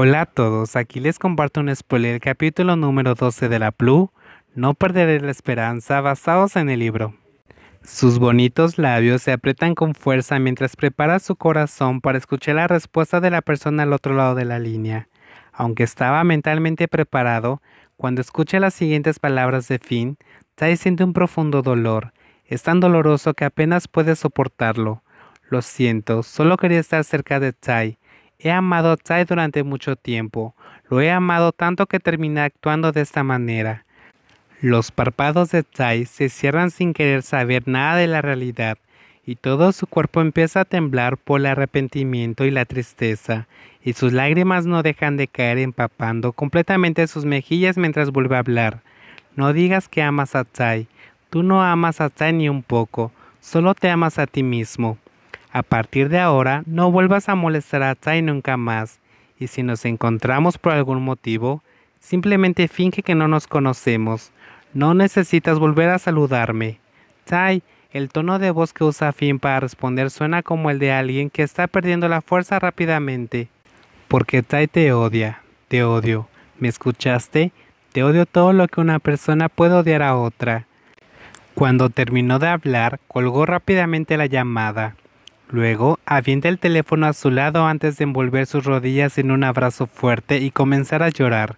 Hola a todos, aquí les comparto un spoiler del capítulo número 12 de la Plu, No perderé la esperanza, basados en el libro. Sus bonitos labios se aprietan con fuerza mientras prepara su corazón para escuchar la respuesta de la persona al otro lado de la línea. Aunque estaba mentalmente preparado, cuando escucha las siguientes palabras de Finn, Tai siente un profundo dolor. Es tan doloroso que apenas puede soportarlo. Lo siento, solo quería estar cerca de Tai He amado a Tsai durante mucho tiempo. Lo he amado tanto que terminé actuando de esta manera. Los párpados de Tsai se cierran sin querer saber nada de la realidad y todo su cuerpo empieza a temblar por el arrepentimiento y la tristeza, y sus lágrimas no dejan de caer empapando completamente sus mejillas mientras vuelve a hablar. No digas que amas a Tsai, tú no amas a Tsai ni un poco, solo te amas a ti mismo. A partir de ahora, no vuelvas a molestar a Tai nunca más, y si nos encontramos por algún motivo, simplemente finge que no nos conocemos. No necesitas volver a saludarme. Tai, el tono de voz que usa Finn para responder suena como el de alguien que está perdiendo la fuerza rápidamente. Porque Tai te odia, te odio. ¿Me escuchaste? Te odio todo lo que una persona puede odiar a otra. Cuando terminó de hablar, colgó rápidamente la llamada. Luego, avienta el teléfono a su lado antes de envolver sus rodillas en un abrazo fuerte y comenzar a llorar.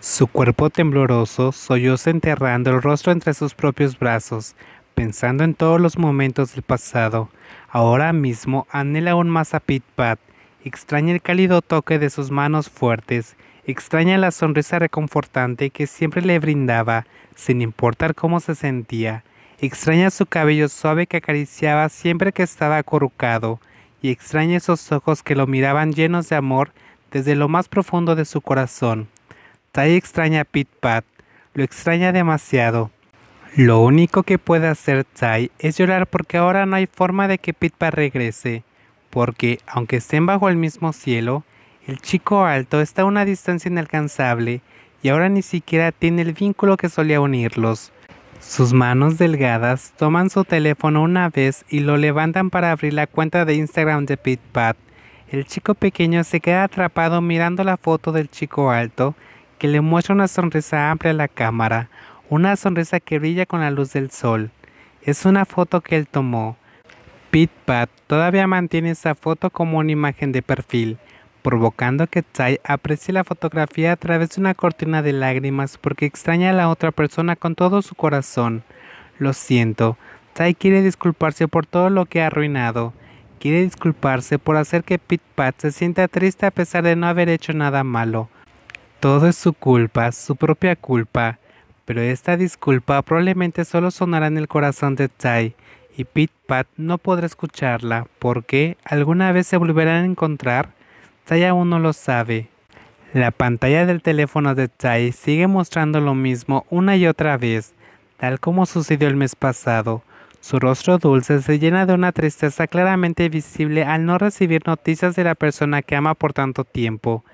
Su cuerpo tembloroso solloza enterrando el rostro entre sus propios brazos, pensando en todos los momentos del pasado. Ahora mismo anhela aún más a Pit Pat, extraña el cálido toque de sus manos fuertes, extraña la sonrisa reconfortante que siempre le brindaba, sin importar cómo se sentía. Extraña su cabello suave que acariciaba siempre que estaba acurrucado, y extraña esos ojos que lo miraban llenos de amor desde lo más profundo de su corazón. Tai extraña a Pit Pat, lo extraña demasiado. Lo único que puede hacer Tai es llorar porque ahora no hay forma de que Pit Pat regrese, porque aunque estén bajo el mismo cielo, el chico alto está a una distancia inalcanzable y ahora ni siquiera tiene el vínculo que solía unirlos. Sus manos delgadas toman su teléfono una vez y lo levantan para abrir la cuenta de Instagram de Pit Pat. El chico pequeño se queda atrapado mirando la foto del chico alto, que le muestra una sonrisa amplia a la cámara, una sonrisa que brilla con la luz del sol. Es una foto que él tomó. Pit Pat todavía mantiene esa foto como una imagen de perfil provocando que Tai aprecie la fotografía a través de una cortina de lágrimas porque extraña a la otra persona con todo su corazón. Lo siento, Tai quiere disculparse por todo lo que ha arruinado. Quiere disculparse por hacer que Pit Pat se sienta triste a pesar de no haber hecho nada malo. Todo es su culpa, su propia culpa. Pero esta disculpa probablemente solo sonará en el corazón de Tai y Pit Pat no podrá escucharla porque alguna vez se volverán a encontrar pantalla uno lo sabe. La pantalla del teléfono de Chai sigue mostrando lo mismo una y otra vez, tal como sucedió el mes pasado. Su rostro dulce se llena de una tristeza claramente visible al no recibir noticias de la persona que ama por tanto tiempo.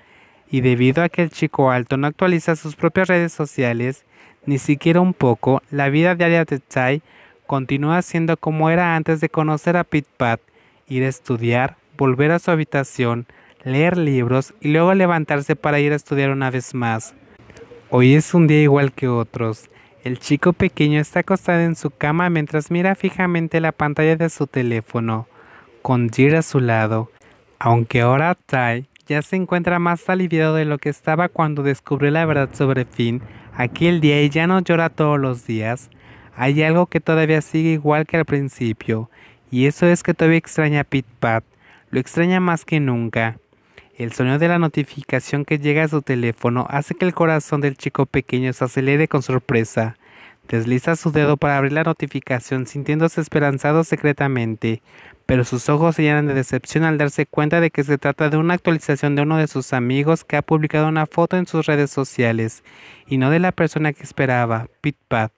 Y debido a que el chico alto no actualiza sus propias redes sociales, ni siquiera un poco, la vida diaria de Chai continúa siendo como era antes de conocer a Pit Pat, ir a estudiar, volver a su habitación, leer libros y luego levantarse para ir a estudiar una vez más. Hoy es un día igual que otros. El chico pequeño está acostado en su cama mientras mira fijamente la pantalla de su teléfono, con Jir a su lado. Aunque ahora Tai ya se encuentra más aliviado de lo que estaba cuando descubrió la verdad sobre Finn aquel día y ya no llora todos los días, hay algo que todavía sigue igual que al principio, y eso es que todavía extraña a Pit Pat, lo extraña más que nunca. El sonido de la notificación que llega a su teléfono hace que el corazón del chico pequeño se acelere con sorpresa. Desliza su dedo para abrir la notificación sintiéndose esperanzado secretamente, pero sus ojos se llenan de decepción al darse cuenta de que se trata de una actualización de uno de sus amigos que ha publicado una foto en sus redes sociales, y no de la persona que esperaba, Pat.